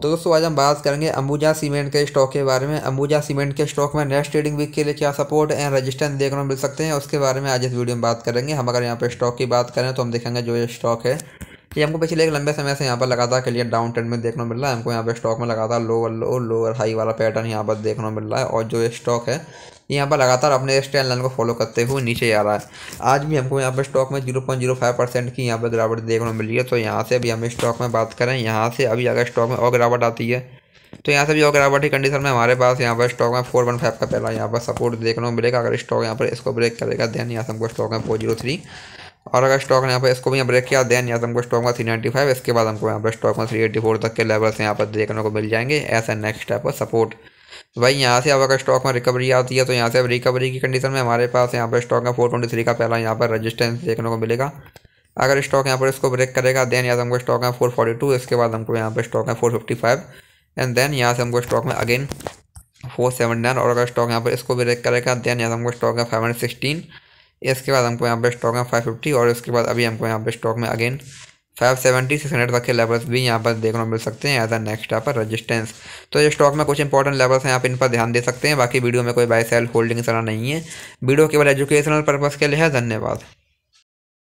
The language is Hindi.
तो दोस्तों आज हम बात करेंगे अंबुजा सीमेंट के स्टॉक के बारे में अंबुजा सीमेंट के स्टॉक में नेक्स्ट ट्रेडिंग वीक के लिए क्या सपोर्ट एंड रेजिस्टेंस देखने को मिल सकते हैं उसके बारे में आज इस वीडियो में बात करेंगे हम अगर यहाँ पर स्टॉक की बात करें तो हम देखेंगे जो ये स्टॉक है ये हमको पिछले एक लंबे समय से यहाँ पर लगातार क्लियर डाउन ट्रेंड में देखने को मिल रहा है हमको यहाँ पर स्टॉक में लगातार लोअर लो लोअर हाई वाला पैटर्न यहाँ पर देखने को मिल रहा है और जो ये स्टॉक है यहाँ पर लगातार अपने स्टैंड लाइन को फॉलो करते हुए नीचे आ रहा है आज भी हमको यहाँ पर स्टॉक में zero point zero five percent की यहाँ पर गिरावट देखने को मिल रही है तो यहाँ से अभी हम स्टॉक में बात करें यहाँ से अभी अगर स्टॉक में और गिरावट आती है तो यहाँ से भी और गिरावट की कंडीशन में हमारे पास यहाँ पर स्टॉक में फोर वन फाइव का पहला यहाँ पर सपोर्ट देखने को मिलेगा अगर स्टॉक यहाँ पर इसको ब्रेक करेगा देन यहाँ से हमको स्टॉक में फोर जीरो थ्री और अगर स्टॉक ने यहाँ पर इसको भी ब्रेक किया देन यहाँ से हमको स्टॉक में थ्री नाइन्टी फाइव इसके बाद हमको यहाँ पर स्टॉक में थ्री एट्टी फोर तक के लेवल्स यहाँ पर देखने को मिल जाएंगे ऐसा नेक्स्ट टाइप का सपोर्ट भाई यहाँ से अब अगर स्टॉक में रिकवरी आती है तो यहाँ से अब रिकवरी की कंडीशन में हमारे पास यहाँ पर स्टॉक है फोर ट्वेंटी थ्री का पहला यहाँ पर रजिस्टेंस देखने को मिलेगा अगर स्टॉक यहाँ पर इसको ब्रेक करेगा देन यहाँ हमको स्टॉक है फोर फोर्टी टू इसके बाद हमको यहाँ पर स्टॉक है four fifty five and then यहाँ से हमको स्टॉक में अगेन फोर सेवन नाइन और अगर स्टॉक यहाँ पर इसको ब्रेक करेगा देन यहाँ हमको स्टॉक है फाइव हंड्रेड सिक्सटीन इसके बाद हमको यहाँ पर स्टॉक है फाइव फिफ्टी और इसके बाद अभी हमको यहाँ पर स्टॉक में again five seventy six hundred तक के लेवल्स भी यहाँ पर देखने को मिल सकते हैं एज अ नेक्स्ट आप रजिस्टेंस तो ये स्टॉक में कुछ इंपॉर्टेंट लेवल्स हैं आप इन पर ध्यान दे सकते हैं बाकी वीडियो में कोई बाय सेल होल्डिंग सरा नहीं है वीडियो केवल एजुकेशनल पर्पज़ के लिए है धन्यवाद